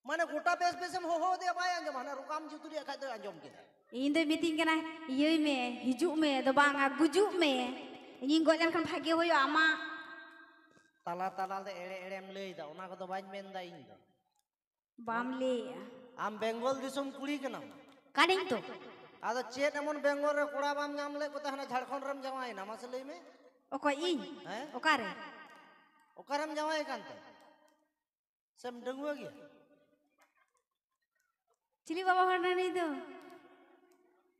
mana tuh yang gota pes-pesem ho ho dia bayang jaman rukam jitu dia kaya anjom kita Indo meeting kena, iyo me, hijau me, do banga gujuk me. Ini yang kan pagi hoyo ama. Tala tala de ere ere mlei da, ona kodo baj men da indo. Bam le. Ya. Am Bengal disum kuli kena. Kading to Ada chet namun Bengal re kura bam nyam le kota hana Jharkhand ram jamai nama selai me. Oka in, oka re. Oka ram jamai kan tu. Sem dengu lagi. Cili bawa warna ni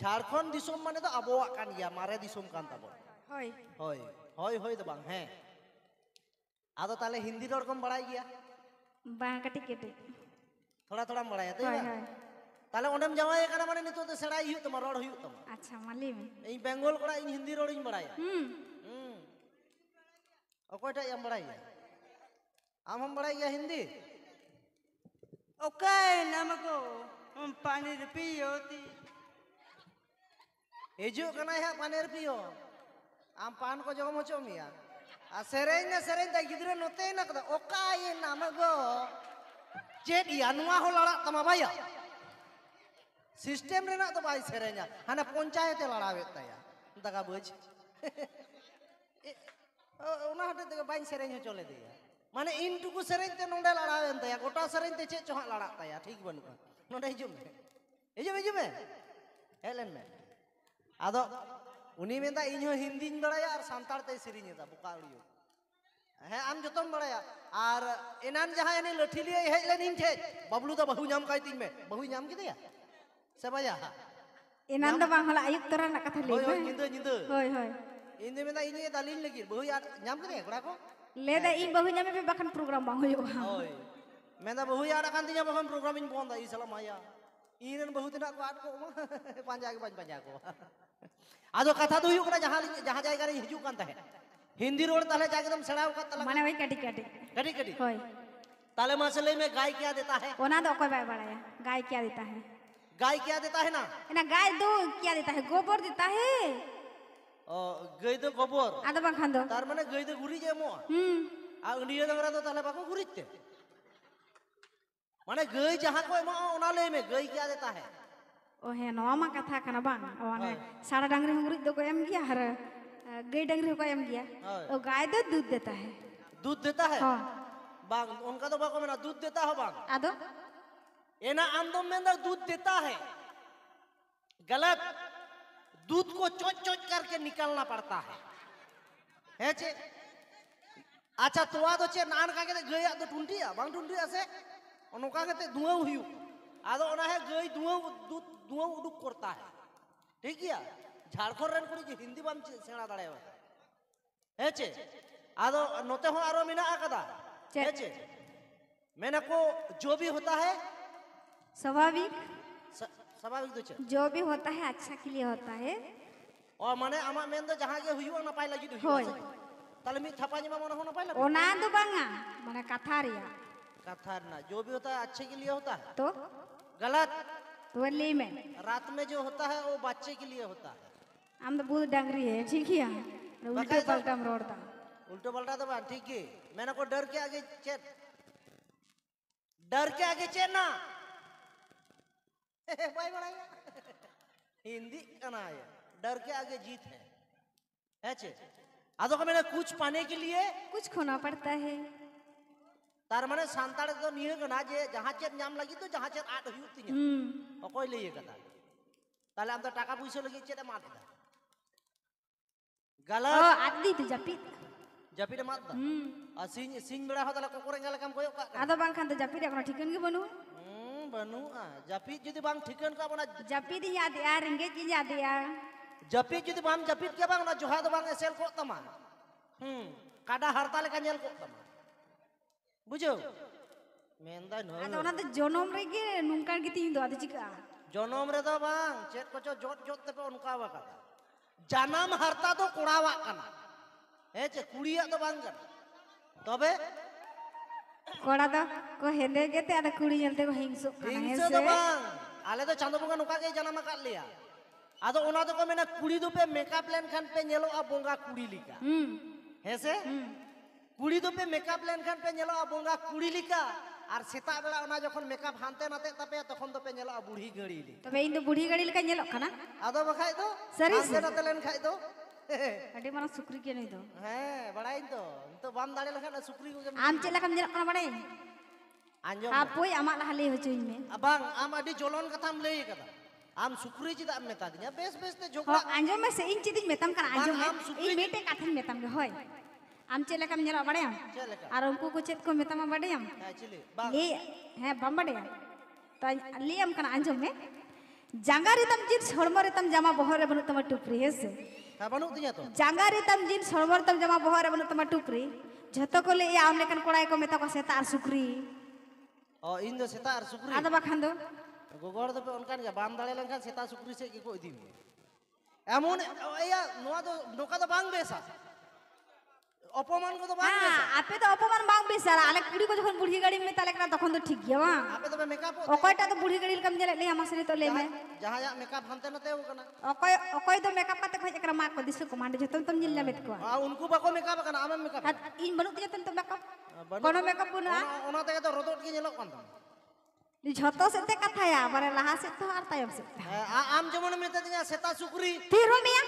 Jharkhand disom mana itu abu kan ya mare disom kan ta Hoi, hoi, hoi, hoi, itu bang he Atau tali hindi ro rokom badai Bang, ketik kati kete thoda thoda ya, to hoy hoy tale onem jawa e ya, kana mane nito to serai hu tomar rod hu tomar acha malim Ini bengal kora ini hindi ro in badai ya? Hmm. Hmm. okoy ta yam badai am hum ya hindi Oke, okay, namaku umpani di piyoti. हजू है पानेर पियो आम पान को जम हो मे Serena Serena गिद्रे नोते ओकायना मगो लड़ा बाया सिसटेम तो बाई सेरेना हाने पंचायत लड़ावे तया दगा बुझ उना हटे ते बाई सेरेन हो चले माने इन टुकु से ना नोंडे लड़ावे तया गोटा सेरेन ते चे चोहा लड़ा तया ठीक बनुका नोंडे हजू हिजुम हिजुम हेलन में ᱟᱫᱚ ᱩᱱᱤ ᱢᱮᱱᱫᱟ ᱤᱧ ᱦᱚᱸ ᱦᱤᱱᱫᱤᱧ ᱵᱟᱲᱟᱭᱟ ᱟᱨ ᱥᱟᱱᱛᱟᱲ ᱛᱮᱭ ᱥᱮᱨᱮᱧ ᱮᱫᱟ ᱵᱚᱠᱟᱞᱤᱭᱟᱹ ᱦᱮᱸ ᱟᱢ ᱡᱚᱛᱚᱢ ᱵᱟᱲᱟᱭᱟ ᱟᱨ ᱮᱱᱟᱱ ᱡᱟᱦᱟᱸ ᱮᱱᱮ ᱞᱟᱹᱴᱷᱤ ᱞᱤᱭᱟᱹᱭ ᱦᱮᱡ ᱞᱮᱱ ᱤᱧ ᱴᱷᱮᱡ ᱵᱟᱵᱞᱩ ᱫᱚ ᱵᱟᱹᱦᱩ ᱧᱟᱢ ᱠᱟᱭ ᱛᱤᱧ ᱢᱮ ᱵᱟᱹᱦᱩ ᱧᱟᱢ ᱠᱮᱫᱮᱭᱟ ᱥᱮ ᱵᱟᱭᱟ ᱮᱱᱟᱱ ᱫᱚ ᱵᱟᱝ ᱦᱚᱞᱟ ᱟᱹᱭᱩᱵ ᱛᱚᱨᱟ ᱨᱮᱱᱟᱜ ᱠᱟᱛᱷᱟ ᱞᱟᱹᱭ ᱢᱮ ᱧᱤᱫᱟᱹ ᱧᱤᱫᱟᱹ ᱦᱳᱭ ᱦᱳᱭ ᱤᱧ ᱫᱚ ᱢᱮᱱᱫᱟ ᱤᱧ ᱫᱟᱞᱤᱧ ᱞᱟᱹᱜᱤᱫ ᱵᱟᱹᱦᱩ ᱧᱟᱢ ᱠᱮᱫᱮᱭᱟ ᱠᱚᱲᱟ ᱠᱚ ᱞᱮᱫᱟ ᱤᱧ ᱵᱟᱹᱦᱩ ᱧᱟᱢᱮ ᱯᱮ ᱵᱟᱠᱷᱟᱱ ᱯᱨᱳᱜᱨᱟᱢ ᱵᱟᱝ ᱦᱩᱭᱩᱜᱼᱟ ᱦᱳᱭ ᱢᱮᱱᱫᱟ ᱵᱟᱹᱦᱩ ᱟᱲᱟᱜ ᱠᱟᱱ ᱛᱤᱧᱟ ᱵᱟᱠᱷᱟᱱ ᱯᱨᱳᱜᱨᱟᱢ ᱤᱧ ᱵᱚᱱᱫᱟ ᱤᱥᱟᱞᱟ ᱢᱟᱭᱟ ᱤᱧ ᱨᱮᱱ ᱵᱟᱹᱦᱩ ᱛᱤᱱᱟᱹᱜ ᱠᱚ ᱟᱫ ᱠᱚᱜ ᱢᱟ ᱯᱟᱸᱡᱟ ᱜᱮ ᱵᱟᱹᱧ ᱯᱟᱸᱡᱟ ᱠᱚᱣᱟ आदो कथा दो हुई जहाँ जहाँ जायगा रे हिजू कान तहे हिंदी रोड तले जागरम सड़ाव का तला माने भाई कटी कटी कटी कटी होय ताले मसले में गाय क्या देता है ओना दो कोई बाय बड़ा है गाय क्या देता है गाय क्या देता है ना ना गाय दो क्या देता है गोबर देता है ओ गाय दो गोबर आदो बखान दो तार माने गाय दो घुरी जे मो हम आ इंडिया दंगरा दो ताले बाको घुरीते माने गाय जहां को ओना ले में गाय क्या देता है ओ है कथा कना बांग अवाने सारा डंगरी मुंगरी तो को एम गया हर गई डंगरी को एम गया ओ गाय दो दूध देता है दूध देता है हाँ बांग उनका तो बाको ना दूध देता है बांग आदो ये ना आंदो में ना दूध देता है गलत दूध को चोच चोच करके निकालना पड़ता है है चे अच्छा तो आदो चे नान का के तो गई तो ढूंढिया बांग ढूंढिया से उनका के तो धुआं हुई आदो उन्हें गई धुआं धुआं उडुक करता है ठीक है झारखंड रेन कुड़ी हिंदी बाम सेना दाड़े हे चे नोते हो आरो मैंने को जो भी होता है स्वाभाविक स्वाभाविक दुचे तो जो भी होता है अच्छा के लिए होता है और माने अमा मेन तो जहां के हुयो ना पाई लगी दुई होय मी थपा जमा मन हो ना पाई लगी ओना दो तो बंगा माने कथा रिया कथा ना जो भी होता है अच्छे के लिए होता है तो गलत होली में रात में जो होता है वो बच्चे के लिए होता है हम तो बहुत डंगरी है ठीक ही है उल्टे पलटा हम रोड़ता उल्टे पलटा तो बात ठीक है मैंने को डर के आगे चेत डर के आगे चेत ना भाई बढ़ाया हिंदी कना है डर के आगे जीत है है चे आदो का मैंने कुछ पाने के लिए कुछ खोना पड़ता है तार मैंने सांताड़ तो नहीं ना जे जहाँ चेत नाम लगी तो जहाँ चेत आट हुई Okoi lagi kata. Tali amda taka puisi lagi cete mat. Galak. Oh, itu japi. Japi de mat. Hmm. Asing ah, sing berapa tali kokoreng galak kamu yuk Ada bang kan tu dia kena tikun gitu Hmm, bunuh ah. jadi bang tikun kak mana? di jadi ya, ringgit jadi ya. Japi jadi bang japi dia bang na johat bang esel kok Hmm. Kada harta lekan jel kok teman. Bujuk. ᱢᱮᱱᱫᱟ ᱱᱚ ᱟᱫᱚ ᱚᱱᱟ ᱫᱚ ᱡᱚᱱᱚᱢ ᱨᱮᱜᱮ ᱱᱚᱝᱠᱟ ᱜᱮ ᱛᱤᱧ ᱫᱚ ᱟᱫᱚ ᱪᱤᱠᱟᱹᱜᱼᱟ ᱡᱚᱱᱚᱢ ᱨᱮᱫᱚ ᱵᱟᱝ ᱪᱮᱫ ᱠᱚᱪᱚ ᱡᱚᱛ ᱡᱚᱛ ᱛᱮᱯᱮ ᱚᱱᱠᱟ ᱟᱠᱟᱫᱟ ᱡᱟᱱᱟᱢ ᱦᱟᱨᱛᱟ ᱫᱚ ᱠᱚᱲᱟᱣᱟᱜ ᱠᱟᱱᱟ ᱦᱮᱸ ᱪᱮ ᱠᱩᱲᱤᱭᱟᱜ ᱫᱚ ᱵᱟᱝ ᱠᱟᱱᱟ ᱛᱚᱵᱮ ᱠᱚᱲᱟ ᱫᱚ ᱠᱚ ᱦᱮᱸᱫᱮ ᱜᱮᱛᱮ ᱟᱫᱚ ᱠᱩᱲᱤ ᱧᱮᱞᱛᱮ ᱠᱚ ᱦᱤᱝᱥᱚᱜ ᱠᱟᱱᱟ ᱦᱮᱸ ᱥᱮ ᱫᱚ ᱵᱟᱝ ᱟᱞᱮ ᱫᱚ ᱪᱟᱸᱫᱚ ᱵᱚᱸᱜᱟ ᱱᱚᱝᱠᱟ ᱜᱮᱭ ᱡᱟᱱᱟᱢ ᱟᱠᱟᱫ ᱞᱮᱭᱟ ᱟᱫᱚ ᱚᱱᱟ ᱫᱚᱠᱚ ᱢᱮᱱᱟ ᱠᱩᱲᱤ ᱫᱚᱯᱮ ᱢᱮᱠᱟᱯ ᱞᱮᱱᱠᱷᱟᱱ ᱯᱮ ᱧᱮᱞᱚᱜᱼᱟ ᱵᱚᱸᱜᱟ ᱠᱩᱲᱤ ᱞᱮᱠᱟ ᱦᱮᱸ ᱥᱮ ᱠᱩᱲᱤ ᱫᱚᱯᱮ ᱢᱮᱠᱟᱯ ᱞᱮᱱᱠᱷᱟᱱ ᱯᱮ ᱧᱮᱞᱚᱜᱼᱟ ᱵᱚᱸᱜᱟ ᱠᱩᱲᱤ ᱞᱮᱠᱟ আর সেতা বেলা ওনা যখন মেকআপ হানতে নাতে তাপে তখন তোপে নেলা বুড়ি গাড়ি লি তবে ইন তো বুড়ি গাড়ি লেখা নেলো খানা আদো বখাই তো সরি হানতে নাতে লেন খাই তো আডি মানা সুকরি কে নাই তো হ্যাঁ বড়াই তো তো বাম দাঁড়ে লেখা না সুকরি কো আম চে লেখা নেলো খানা বড়াই আঞ্জম আপুই আমা লাহালি হচুইন মে আবাং আম আডি জলন কথাম লেই কথা আম সুকরি চিদা আম মেতা দিনা বেশ বেশ তে জোকা আঞ্জো মে সে ইন চিদিন মেতাম কানা আঞ্জো মে এই মেটে কাথিন মেতাম গে হয় ᱟᱢ ᱪᱮᱫ ᱞᱮᱠᱟᱢ ᱧᱮᱞᱚᱜ ᱵᱟᱲᱟᱭᱟᱢ ᱟᱨ ᱩᱱᱠᱩ ᱠᱚ ᱪᱮᱫ ᱠᱚ ᱢᱮᱛᱟᱢᱟ ᱵᱟᱰᱟᱭᱟᱢ ᱞᱟᱹᱭ ᱦᱮᱸ ᱵᱟᱢ ᱵᱟᱰᱟᱭᱟ ᱛᱚ ᱞᱟᱹᱭᱟᱢ ᱠᱟᱱᱟ ᱟᱸᱡᱚᱢ ᱢᱮ ᱡᱟᱸᱜᱟ ᱨᱮᱛᱟᱢ ᱡᱤᱱᱥ ᱦᱚᱲᱢᱚ ᱨᱮᱛᱟᱢ ᱡᱟᱢᱟ ᱵᱚᱦᱚᱜ ᱨᱮ ᱵᱟᱹᱱᱩᱜ ᱛᱟᱢᱟ ᱴᱩᱯᱨᱤ ᱦᱮᱸ ᱥᱮ ᱵᱟᱹᱱᱩᱜ ᱛᱤᱧᱟ ᱛᱚ ᱡᱟᱸᱜᱟ ᱨᱮᱛᱟᱢ ᱡᱤᱱᱥ ᱦᱚᱲᱢᱚ ᱨᱮᱛᱟᱢ ᱡᱟᱢᱟ ᱵᱚᱦᱚᱜ ᱨᱮ ᱵᱟᱹᱱᱩᱜ ᱛᱟᱢᱟ ᱴᱩᱯᱨᱤ ᱡᱷᱚᱛᱚ ᱠᱚ ᱞᱟᱹᱭᱟ ᱟᱢ ᱞᱮᱠᱟᱱ ᱠᱚᱲᱟ ᱠᱚ ᱢᱮᱛᱟ ᱠᱚᱣᱟ ᱥᱮᱛᱟ ᱟᱨ ᱥᱩᱠᱨᱤ ᱚ ᱤᱧ ᱫᱚ ᱥᱮᱛᱟ ᱟᱨ ᱥᱩᱠᱨᱤ ᱟᱫᱚ ᱵᱟᱠᱷᱟᱱ ᱫᱚ ᱜᱚᱜᱚ ᱦᱚᱲ ᱫᱚᱯᱮ ᱚᱱᱠᱟᱱ ᱜᱮᱭᱟ ᱵᱟᱢ ᱫᱟᱲᱮ ᱞᱮᱱᱠᱷᱟᱱ ᱥᱮᱛᱟ ᱥᱩᱠᱨᱤ ᱥᱮᱫ ᱜᱮᱠᱚ ᱤᱫᱤ ᱢᱮᱭᱟ ᱮᱢᱚᱱ ᱱᱚᱣᱟ ᱫᱚ ᱱᱚᱝᱠᱟ ᱫᱚ ᱵᱟᱝ ᱵᱮᱥᱟ অপমান কত বাংবে হ্যাঁ আপে তো অপমান বাংবে স্যার আলেক কুড়ি কো যখন বুড়ি গাড়ি মে তালেক না তখন তো ঠিক গিয়া মা আপে তো মেকআপ ওকয়টা তো বুড়ি গাড়ি কাম জেলে লে আমার সাথে তো লে মে যাহা যা মেকআপ হানতে না তেও কানা ওকয় ওকয় তো মেকআপ কাতে খয় একরা মা কো দিসু কমান্ড জত তম জিল লে মেত কো আ উনকু বাকো মেকআপ কানা আমে মেকআপ ইন বনু তে তম মেকআপ কোন মেকআপ বুনা ওনা তে তো রদট কি জেলক কান ᱡᱷᱚᱛᱚ ᱥᱮᱛᱮ ᱠᱟᱛᱷᱟᱭᱟ ᱵᱟᱨᱮ ᱞᱟᱦᱟ ᱥᱮᱫ ᱛᱚ ᱟᱨ ᱛᱟᱭᱚᱢ ᱥᱮᱫ ᱟᱢ ᱡᱮᱢᱚᱱ ᱢᱮᱛᱟᱫᱤᱧᱟ ᱥᱮᱛᱟ ᱥᱩᱠᱨᱤ ᱛᱷᱤᱨᱚ ᱢᱮᱭᱟ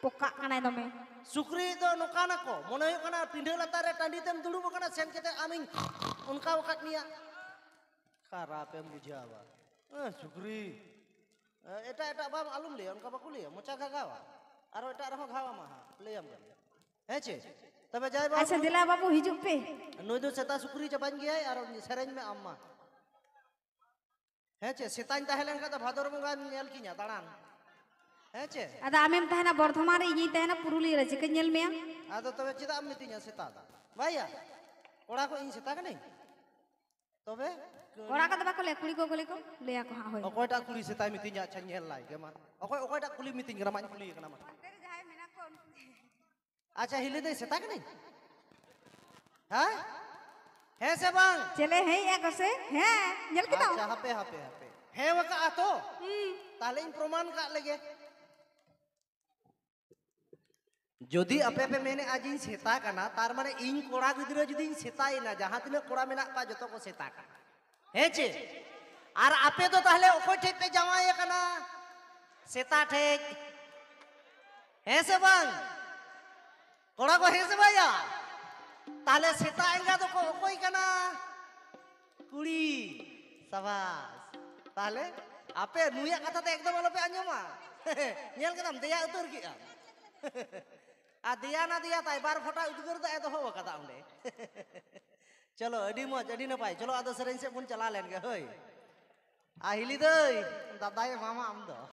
pokak kana itu me. Sukri itu anu kana ko, mana yuk kana pindah latar ya tem dulu bukan sen kita aming, unka wakat nia. Karap yang bujawa. Eh Sukri, eh, eta eta bam alum leh, unka anu baku leh, ya? mau cakap kawa. Aro eta rahok kawa mah, leh yang kan. Eh cie, tapi jaya bapu. Asal dila bapu hijup pe. Anu itu seta Sukri cepat gaya, aro sereng me amma. Eh cie, setan tahelan kata bahadur mungkin nyelkinya tanang. ᱦᱮᱸᱪᱮ ᱟᱫᱚ ᱟᱢᱮᱢ ᱛᱟᱦᱮᱱᱟ ᱵᱚᱨᱫᱷᱚᱢᱟᱱ ᱨᱮ ᱤᱧᱤᱧ ᱛᱟᱦᱮᱱᱟ ᱯᱩᱨᱩᱞᱤᱭᱟᱹ ᱨᱮ ᱪᱤᱠᱟᱹᱧ ᱧᱮᱞ ᱢᱮᱭᱟ ᱟᱫᱚ ᱛᱚᱵᱮ ᱪᱮᱫᱟᱜ ᱮᱢ ᱢᱤᱛᱟᱹᱧᱟ ᱥᱮᱛᱟ ᱫᱚ ᱵᱟᱭᱟ ᱠᱚᱲᱟ ᱠᱚ ᱤᱧ ᱥᱮᱛᱟ ᱠᱟᱹᱱᱟᱹᱧ ᱛᱚᱵᱮ ᱠᱚᱲᱟ ᱠᱚᱫᱚ ᱵᱟᱠᱚ ᱞᱟᱹᱭᱟ ᱠᱩᱲᱤ ᱠᱚ ᱠᱚ ᱞᱟᱹᱭ ᱠᱚ ᱞᱟᱹᱭᱟ ᱠᱚ ᱦᱟᱸᱜ ᱦᱳᱭ ᱚᱠᱚᱭᱴᱟᱜ ᱠᱩᱲᱤ ᱥᱮᱛᱟᱭ ᱢᱤᱛᱟᱹᱧᱟ ᱟᱪᱪᱷᱟ ᱧᱮᱞ ᱞᱟᱭ ᱜᱮ ᱢᱟ ᱚᱠᱚᱭ ᱚᱠᱚᱭᱴᱟᱜ ᱠᱩᱲᱤ ᱢᱤᱛᱟᱹᱧ ᱠᱟᱱᱟ ᱢᱟᱧ ᱠᱩᱞᱤᱭᱮ ᱠᱟᱱᱟ ᱢᱟ अच्छा हिले दे सेता कने हां है से बांग चले है या कसे है नेल किता अच्छा हापे हापे हापे है वका आतो हम्म ताले इन प्रमाण का लगे যদি আপে পে মেনে আজিন সেতা কানা তার মানে ইন কোড়া গিদ্র যদি সেতাই না যাহা তিনে কোড়া মেনা পা যত কো সেতা কানা হেচে আর আপে তো তাহলে ওকই ঠিক পে জামাই কানা সেতা ঠিক হ্যাঁ সে বাং কোড়া কো হ্যাঁ সে ভাইয়া তাহলে সেতা এঙ্গা তো ওকই কানা কুড়ি সাবাস তাহলে আপে নুয়া কথা তো একদম আলোপে আঞ্জমা নেল কাদাম দেয়া উতর কি আর দিয়া না দিয়া তাই বার ফোটা উদ্গুর ᱫᱚ ᱮᱫᱚ ᱦᱚ ᱠᱟᱫᱟ ᱚᱸᱰᱮ ᱪᱚᱞᱚ ᱟᱹᱰᱤ ᱢᱚᱡᱽ ᱟᱹᱰᱤ ᱱᱟᱯᱟᱭ ᱪᱚᱞᱚ ᱟᱫᱚ ᱥᱮᱨᱮᱧ ᱥᱮᱫ ᱵᱚᱱ ᱪᱟᱞᱟᱣ ᱞᱮᱱ ᱜᱮ ᱦᱳᱭ ᱟᱨ ᱦᱤᱞᱤ ᱫᱟᱹᱭ ᱫᱟᱫᱟᱭ ᱢᱟᱢᱟ ᱟᱢ ᱫᱚ